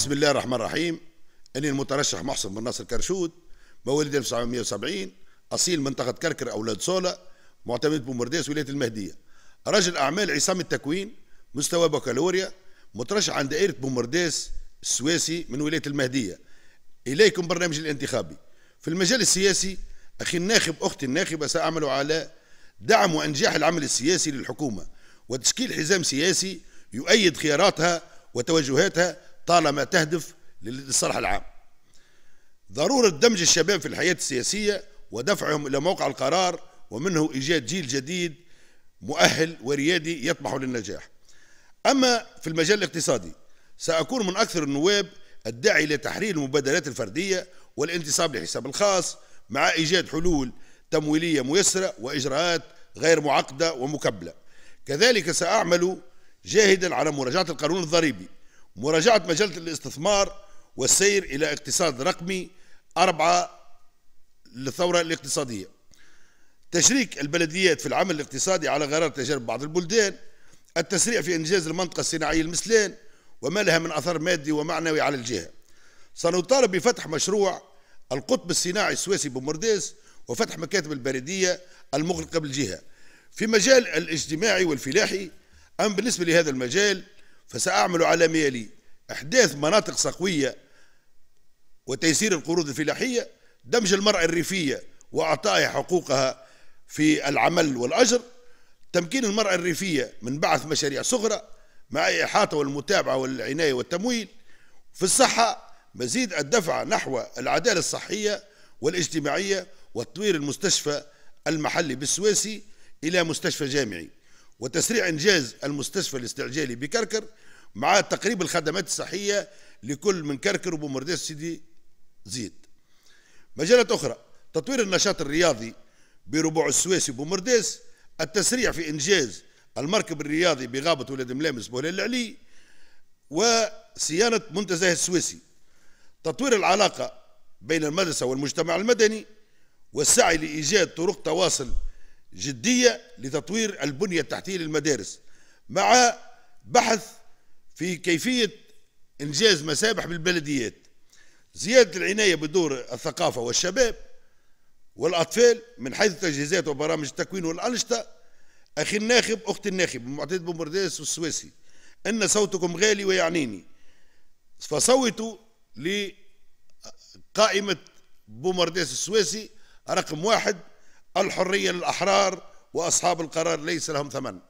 بسم الله الرحمن الرحيم أني المترشح محسن بن ناصر كرشود مواليد 1970 أصيل منطقة كركر أولاد صولا معتمد بومرداس ولاية المهدية رجل أعمال عصام التكوين مستوى بكالوريا مترشح عند دائرة بومرداس السويسي من ولاية المهدية إليكم برنامج الانتخابي في المجال السياسي أخي الناخب أختي الناخبة سأعمل على دعم وإنجاح العمل السياسي للحكومة وتشكيل حزام سياسي يؤيد خياراتها وتوجهاتها طالما تهدف للصالح العام ضرورة دمج الشباب في الحياة السياسية ودفعهم إلى موقع القرار ومنه إيجاد جيل جديد مؤهل وريادي يطمح للنجاح أما في المجال الاقتصادي سأكون من أكثر النواب الداعي لتحرير المبادرات الفردية والانتصاب للحساب الخاص مع إيجاد حلول تمويلية ميسرة وإجراءات غير معقدة ومكبلة كذلك سأعمل جاهدا على مراجعة القانون الضريبي مراجعة مجلة الاستثمار والسير إلى اقتصاد رقمي أربعة للثورة الاقتصادية تشريك البلديات في العمل الاقتصادي على غرار تجارب بعض البلدان التسريع في إنجاز المنطقة الصناعية المسلان وما لها من أثر مادي ومعنوي على الجهة سنطالب بفتح مشروع القطب الصناعي السويسي بومرديس وفتح مكاتب البريدية المغلقة بالجهة في مجال الاجتماعي والفلاحي أما بالنسبة لهذا المجال فسأعمل على ما يلي إحداث مناطق سقوية وتيسير القروض الفلاحية دمج المرأة الريفية وإعطائها حقوقها في العمل والأجر تمكين المرأة الريفية من بعث مشاريع صغرى مع الإحاطة والمتابعة والعناية والتمويل في الصحة مزيد الدفع نحو العدالة الصحية والاجتماعية وتطوير المستشفى المحلي بالسويسي إلى مستشفى جامعي وتسريع إنجاز المستشفى الاستعجالي بكركر مع تقريب الخدمات الصحية لكل من كركر وبومرداس سيدي زيد مجالات أخرى تطوير النشاط الرياضي بربوع السويسي وبومرداس التسريع في إنجاز المركب الرياضي بغابة ولاد ملامس بولال العلي وصيانة منتزه السويسي تطوير العلاقة بين المدرسة والمجتمع المدني والسعي لإيجاد طرق تواصل جدية لتطوير البنية التحتية للمدارس مع بحث في كيفية إنجاز مسابح بالبلديات زيادة العناية بدور الثقافة والشباب والأطفال من حيث التجهيزات وبرامج التكوين والأنشطة أخي الناخب أختي الناخب معتد بومرداس والسويسي أن صوتكم غالي ويعنيني فصوتوا لقائمة بومرداس السويسي رقم واحد الحرية للأحرار وأصحاب القرار ليس لهم ثمن